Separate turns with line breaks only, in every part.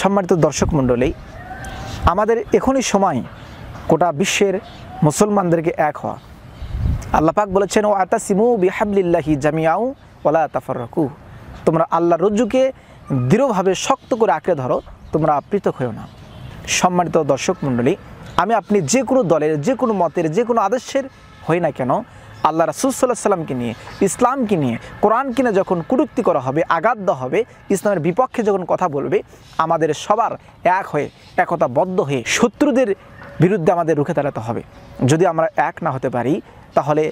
সম্মানিত দর্শক মণ্ডলী আমাদের এখনই সময় গোটা বিশ্বের মুসলমানদেরকে এক হওয়া আল্লাপাক বলেছেন ও আতা সিমু বিহাবলিল্লাহি জামিয়াউ ওলা তাফর রাকু তোমরা আল্লাহ রজ্জুকে দৃঢ়ভাবে শক্ত করে আঁকড়ে ধরো তোমরা পৃথক হয়েও না সম্মানিত দর্শক মণ্ডলী আমি আপনি যে কোনো দলের যে কোনো মতের যে কোনো আদর্শের হই না কেন আল্লাহ রাসুলসাল্লাহ সাল্লামকে নিয়ে ইসলামকে নিয়ে কোরআনকে নিয়ে যখন কুটুক্তি করা হবে আঘাত দেওয়া হবে ইসলামের বিপক্ষে যখন কথা বলবে আমাদের সবার এক হয়ে একতাবদ্ধ হয়ে শত্রুদের বিরুদ্ধে আমাদের রুখে দাঁড়াতে হবে যদি আমরা এক না হতে পারি তাহলে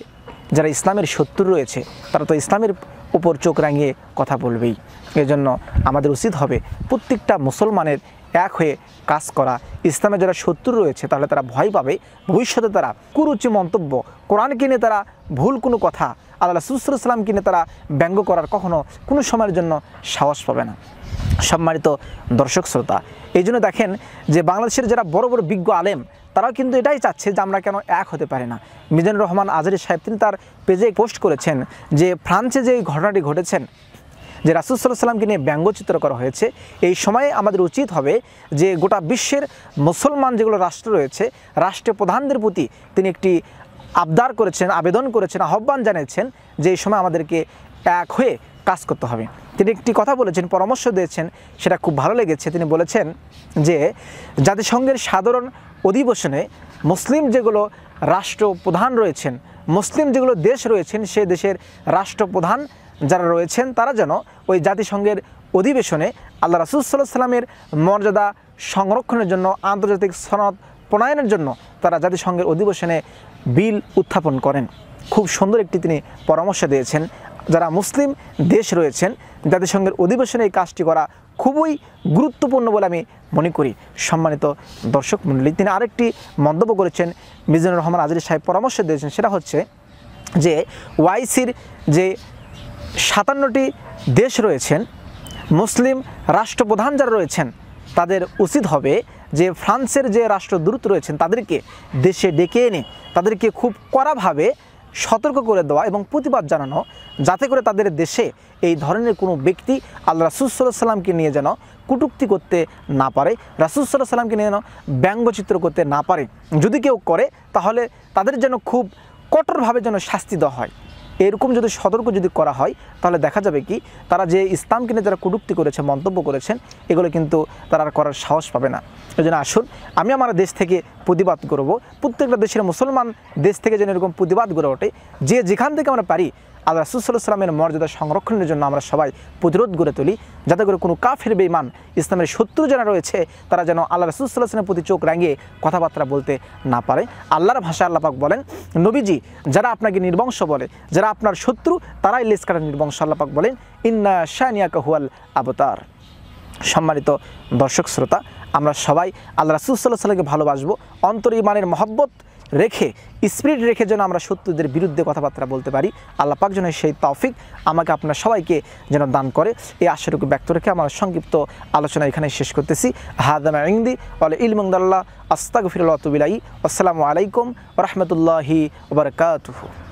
যারা ইসলামের শত্রু রয়েছে তারা তো ইসলামের উপর চোখ রাঙিয়ে কথা বলবেই এজন্য আমাদের উচিত হবে প্রত্যেকটা মুসলমানের এক হয়ে কাজ করা ইসলামে যারা শত্রু রয়েছে তাহলে তারা ভয় পাবে ভবিষ্যতে তারা কুরুচি মন্তব্য কোরআন কিনে তারা ভুল কোনো কথা আল্লাহ ইসলাম কিনে তারা ব্যঙ্গ করার কখনো কোনো সময়ের জন্য সাহস পাবে না সম্মানিত দর্শক শ্রোতা এই জন্য দেখেন যে বাংলাদেশের যারা বড় বড় বিজ্ঞ আলেম তারাও কিন্তু এটাই চাচ্ছে যে আমরা কেন এক হতে পারি না মিজানুর রহমান আজারি সাহেব তিনি তার পেজে পোস্ট করেছেন যে ফ্রান্সে যে ঘটনাটি ঘটেছেন যে রাসুল সাল্লাহ সাল্লামকে নিয়ে ব্যঙ্গচিত্র করা হয়েছে এই সময়ে আমাদের উচিত হবে যে গোটা বিশ্বের মুসলমান যেগুলো রাষ্ট্র রয়েছে রাষ্ট্রীয় প্রধানদের প্রতি তিনি একটি আবদার করেছেন আবেদন করেছেন আহ্বান জানিয়েছেন যে এই সময় আমাদেরকে এক হয়ে কাজ করতে হবে তিনি একটি কথা বলেছেন পরামর্শ দিয়েছেন সেটা খুব ভালো লেগেছে তিনি বলেছেন যে জাতিসংঘের সাধারণ অধিবেশনে মুসলিম যেগুলো রাষ্ট্রপ্রধান রয়েছেন মুসলিম যেগুলো দেশ রয়েছেন সে দেশের রাষ্ট্রপ্রধান যারা রয়েছেন তারা যেন ওই জাতিসংঘের অধিবেশনে আল্লাহ রাসুল সাল্লাহ সাল্লামের মর্যাদা সংরক্ষণের জন্য আন্তর্জাতিক সনদ প্রণয়নের জন্য তারা জাতিসংঘের অধিবেশনে বিল উত্থাপন করেন খুব সুন্দর একটি তিনি পরামর্শ দিয়েছেন যারা মুসলিম দেশ রয়েছেন জাতিসংঘের অধিবেশনে এই কাজটি করা খুবই গুরুত্বপূর্ণ বলে আমি মনে করি সম্মানিত দর্শক মণ্ডলী তিনি আরেকটি মন্তব্য করেছেন মিজানুর রহমান আজরি সাহেব পরামর্শ দিয়েছেন সেটা হচ্ছে যে ওয়াইসির যে সাতান্নটি দেশ রয়েছেন মুসলিম রাষ্ট্রপ্রধান যারা রয়েছেন তাদের উচিত হবে যে ফ্রান্সের যে রাষ্ট্রদূত রয়েছেন তাদেরকে দেশে ডেকে এনে তাদেরকে খুব কড়াভাবে সতর্ক করে দেওয়া এবং প্রতিবাদ জানানো যাতে করে তাদের দেশে এই ধরনের কোনো ব্যক্তি আল্লাহ রাসুলসাল্লাহ সাল্লামকে নিয়ে যেন কুটুক্তি করতে না পারে রাসুলসাল্লাহ সাল্লামকে নিয়ে যেন ব্যঙ্গচিত্র করতে না পারে যদি কেউ করে তাহলে তাদের যেন খুব কঠোরভাবে যেন শাস্তি দেওয়া হয় এরকম যদি সতর্ক যদি করা হয় তাহলে দেখা যাবে কি তারা যে ইসলামকে নিয়ে যারা কটুক্তি করেছে মন্তব্য করেছেন এগুলো কিন্তু তারা আর করার সাহস পাবে না এই জন্য আসুন আমি আমার দেশ থেকে প্রতিবাদ করব প্রত্যেকটা দেশের মুসলমান দেশ থেকে যেন এরকম প্রতিবাদ গড়ে ওঠে যে যেখান থেকে আমরা পারি আল্লাহ রাসুল্লাহ সাল্লামের মর্যাদা সংরক্ষণের জন্য আমরা সবাই প্রতিরোধ গড়ে তুলি যাতে করে কোনো কাফের বেইমান ইসলামের শত্রু যারা রয়েছে তারা যেন আল্লাহ রাসুল্লাহ প্রতি চোখ রাঙিয়ে কথাবার্তা বলতে না পারে আল্লাহর ভাষা আল্লাপাক বলেন নবীজি যারা আপনাকে নির্বংশ বলে যারা আপনার শত্রু তারাই লেসকার নির্বংশ আল্লাপাক বলেন ইন্না শাহানিয়া কাহুয়াল আবতার সম্মানিত দর্শক শ্রোতা আমরা সবাই আল্লাহ সাল্লাহ সাল্লামকে ভালোবাসবো অন্তর ইমানের মহব্বত রেখে স্পিরিট রেখে যেন আমরা শত্রুদের বিরুদ্ধে কথাবার্তা বলতে পারি আল্লাহ পাক যেন সেই তৌফিক আমাকে আপনার সবাইকে যেন দান করে এই আশাটুকু ব্যক্ত রেখে আমার সংক্ষিপ্ত আলোচনা এখানে শেষ করতেছি হাদামা ইংদি অলে ইলমদাল্লাহ আস্তাগফিরুল্লাহ আসসালামু আলাইকুম রহমতুল্লাহি ওবরকাতহ